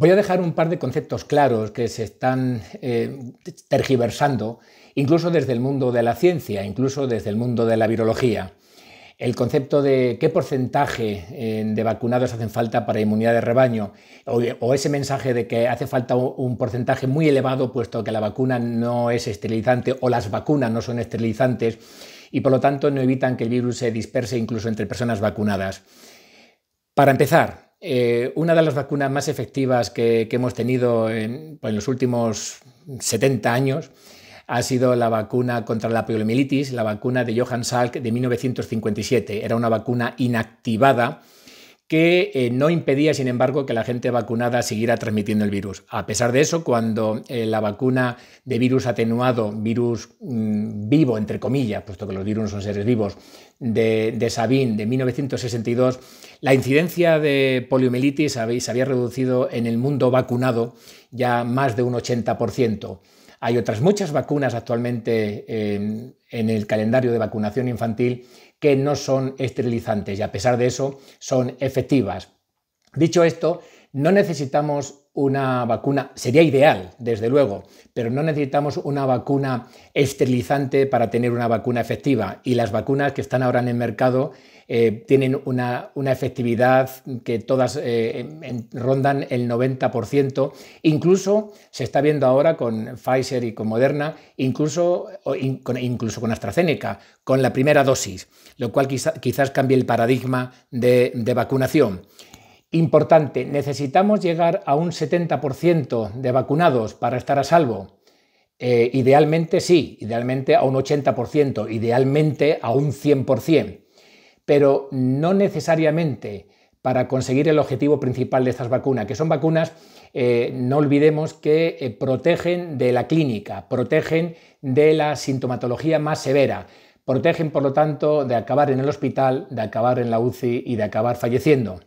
Voy a dejar un par de conceptos claros que se están eh, tergiversando, incluso desde el mundo de la ciencia, incluso desde el mundo de la virología. El concepto de qué porcentaje eh, de vacunados hacen falta para inmunidad de rebaño, o, ese mensaje de que hace falta un porcentaje muy elevado, puesto que la vacuna no es esterilizante o las vacunas no son esterilizantes y por lo tanto no evitan que el virus se disperse incluso entre personas vacunadas. Para empezar, eh, una de las vacunas más efectivas que, hemos tenido en, pues, en, los últimos 70 años ha sido la vacuna contra la poliomielitis, la vacuna de Johann Salk de 1957. Era una vacuna inactivada que eh, no impedía, sin embargo, que la gente vacunada siguiera transmitiendo el virus. A pesar de eso, cuando eh, la vacuna de virus atenuado, virus mm, vivo, entre comillas, puesto que los virus son seres vivos, de, de de 1962, la incidencia de poliomielitis se había reducido en el mundo vacunado ya más de un 80%. Hay otras muchas vacunas actualmente eh, en el calendario de vacunación infantil que no son esterilizantes y a pesar de eso son efectivas. Dicho esto, no necesitamos una vacuna, sería ideal, desde luego, pero no necesitamos una vacuna esterilizante para tener una vacuna efectiva. Y las vacunas que están ahora en el mercado eh, tienen una, efectividad que todas eh, rondan el 90%. Incluso se está viendo ahora con Pfizer y con Moderna, incluso, con, incluso con AstraZeneca, con la primera dosis, lo cual quizás cambie el paradigma de vacunación. Importante, necesitamos llegar a un 70% de vacunados para estar a salvo. Eh, idealmente sí, idealmente a un 80%, idealmente a un 100%, pero no necesariamente para conseguir el objetivo principal de estas vacunas, que son vacunas, eh, no olvidemos que eh, protegen de la clínica, protegen de la sintomatología más severa, protegen, por lo tanto, de acabar en el hospital, de acabar en la UCI y de acabar falleciendo.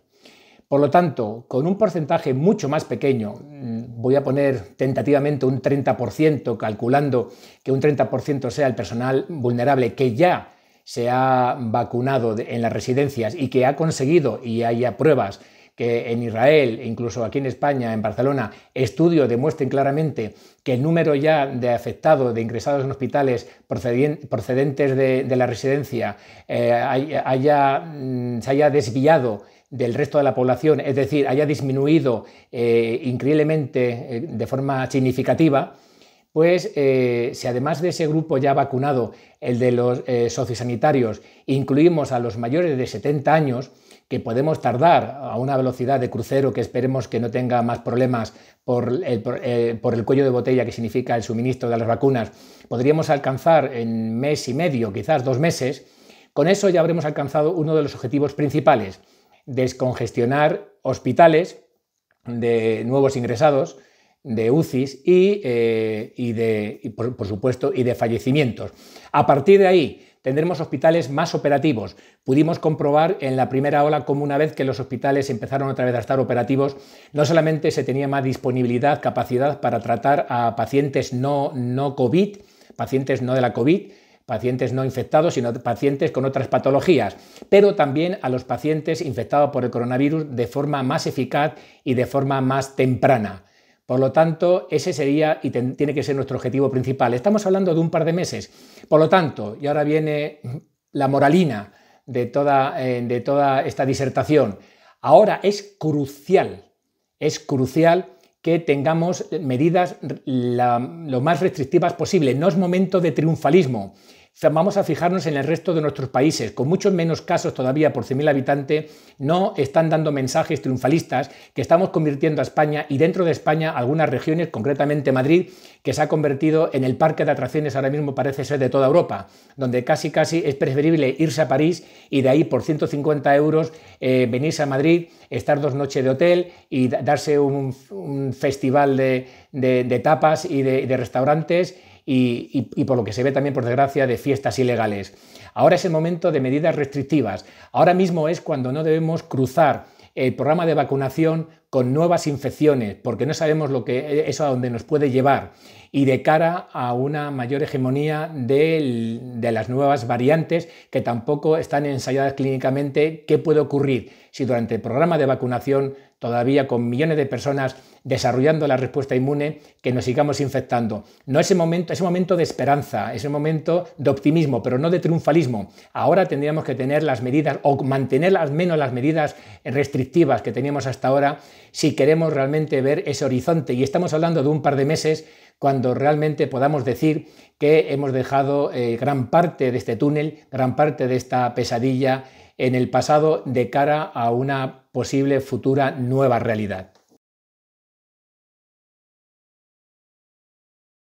Por lo tanto, con un porcentaje mucho más pequeño, mm, voy a poner tentativamente un 30%, calculando que un 30% sea el personal vulnerable que ya se ha vacunado en las residencias y que ha conseguido, y haya pruebas, que en Israel, incluso aquí en España, en Barcelona, estudios demuestren claramente que el número ya de afectados, de ingresados en hospitales procedentes de, la residencia, eh, mm, se haya desviado del resto de la población, es decir, haya disminuido eh, increíblemente eh, de forma significativa, pues eh, si además de ese grupo ya vacunado, el de los sociosanitarios, incluimos a los mayores de 70 años, que podemos tardar a una velocidad de crucero que esperemos que no tenga más problemas por el, por el, cuello de botella que significa el suministro de las vacunas, podríamos alcanzar en mes y medio, quizás dos meses, con eso ya habremos alcanzado uno de los objetivos principales, descongestionar hospitales de nuevos ingresados, de UCIs y, eh, de, por, supuesto, y de fallecimientos. A partir de ahí tendremos hospitales más operativos. Pudimos comprobar en la primera ola cómo una vez que los hospitales empezaron otra vez a estar operativos, no solamente se tenía más disponibilidad, capacidad para tratar a pacientes no, no COVID, pacientes no de la COVID, pacientes no infectados, sino pacientes con otras patologías, pero también a los pacientes infectados por el coronavirus de forma más eficaz y de forma más temprana. Por lo tanto, ese sería y tiene que ser nuestro objetivo principal. Estamos hablando de un par de meses. Por lo tanto, y ahora viene la moralina de toda, eh, de toda esta disertación. Ahora es crucial, es crucial que tengamos medidas lo más restrictivas posible. No es momento de triunfalismo, vamos a fijarnos en el resto de nuestros países, con muchos menos casos todavía por 100.000 habitantes, no están dando mensajes triunfalistas que estamos convirtiendo a España y dentro de España algunas regiones, concretamente Madrid, que se ha convertido en el parque de atracciones ahora mismo parece ser de toda Europa, donde casi casi es preferible irse a París y de ahí por 150 euros eh, venirse a Madrid, estar dos noches de hotel y darse un, festival de, tapas y de restaurantes y, por lo que se ve también, por desgracia, de fiestas ilegales. Ahora es el momento de medidas restrictivas. Ahora mismo es cuando no debemos cruzar el programa de vacunación con nuevas infecciones, porque no sabemos lo que eh, eso a dónde nos puede llevar y de cara a una mayor hegemonía de las nuevas variantes que tampoco están ensayadas clínicamente, ¿qué puede ocurrir si durante el programa de vacunación todavía con millones de personas desarrollando la respuesta inmune, que nos sigamos infectando. No ese momento, momento de esperanza, es un momento de optimismo, pero no de triunfalismo. Ahora tendríamos que tener las medidas o mantener al menos las medidas restrictivas que teníamos hasta ahora si queremos realmente ver ese horizonte. Y estamos hablando de un par de meses cuando realmente podamos decir que hemos dejado eh, gran parte de este túnel, gran parte de esta pesadilla en el pasado de cara a una posible futura nueva realidad.